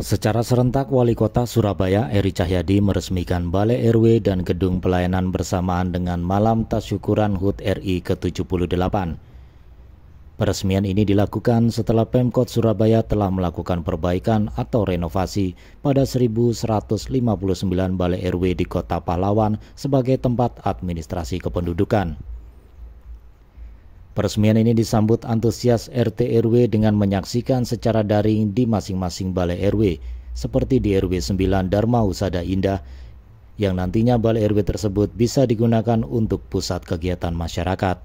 Secara serentak, Wali Kota Surabaya Eri Cahyadi meresmikan Balai RW dan Gedung Pelayanan bersamaan dengan Malam Tasyukuran HUT RI ke-78. Peresmian ini dilakukan setelah Pemkot Surabaya telah melakukan perbaikan atau renovasi pada 1159 balai RW di Kota Pahlawan sebagai tempat administrasi kependudukan. Peresmian ini disambut antusias RT RW dengan menyaksikan secara daring di masing-masing balai RW, seperti di RW 9 Dharma Usada Indah, yang nantinya balai RW tersebut bisa digunakan untuk pusat kegiatan masyarakat.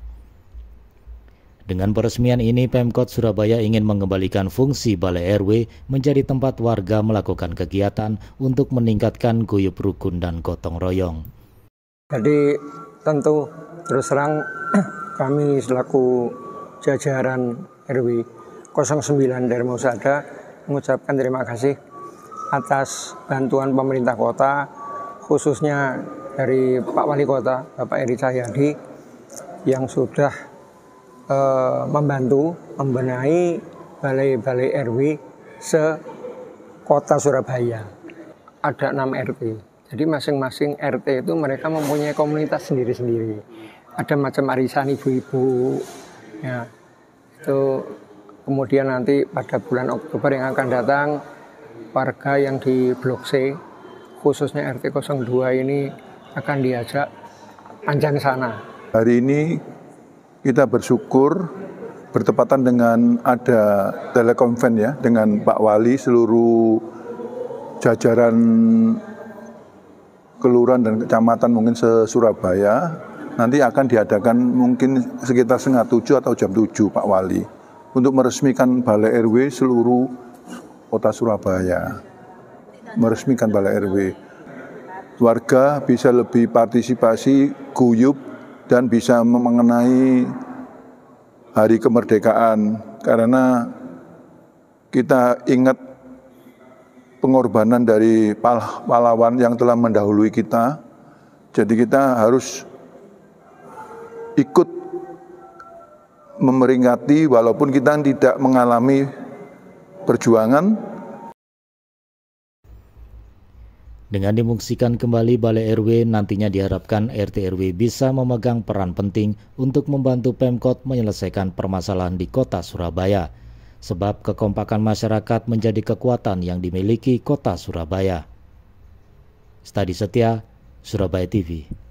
Dengan peresmian ini, Pemkot Surabaya ingin mengembalikan fungsi Balai RW menjadi tempat warga melakukan kegiatan untuk meningkatkan guyup rukun dan gotong royong. Jadi tentu terus terang kami selaku jajaran RW 09 Dermosada mengucapkan terima kasih atas bantuan pemerintah kota khususnya dari Pak Wali Kota Bapak Eri Cahyadi yang sudah e, membantu membenahi balai-balai RW se kota Surabaya ada 6 RT jadi masing-masing RT itu mereka mempunyai komunitas sendiri-sendiri ada macam arisan ibu-ibu ya itu kemudian nanti pada bulan Oktober yang akan datang warga yang di Blok C khususnya RT 02 ini akan diajak panjang sana. Hari ini kita bersyukur bertepatan dengan ada telekonven ya dengan Pak Wali seluruh jajaran kelurahan dan kecamatan mungkin se Surabaya nanti akan diadakan mungkin sekitar setengah tujuh atau jam tujuh Pak Wali untuk meresmikan Balai RW seluruh kota Surabaya. Meresmikan Balai RW. Warga bisa lebih partisipasi, guyup, dan bisa mengenai hari kemerdekaan. Karena kita ingat pengorbanan dari pahlawan yang telah mendahului kita. Jadi kita harus ikut memeringati walaupun kita tidak mengalami perjuangan. Dengan dimungsikan kembali Balai RW, nantinya diharapkan RT RW bisa memegang peran penting untuk membantu Pemkot menyelesaikan permasalahan di kota Surabaya. Sebab kekompakan masyarakat menjadi kekuatan yang dimiliki kota Surabaya. Stadi Setia, Surabaya TV.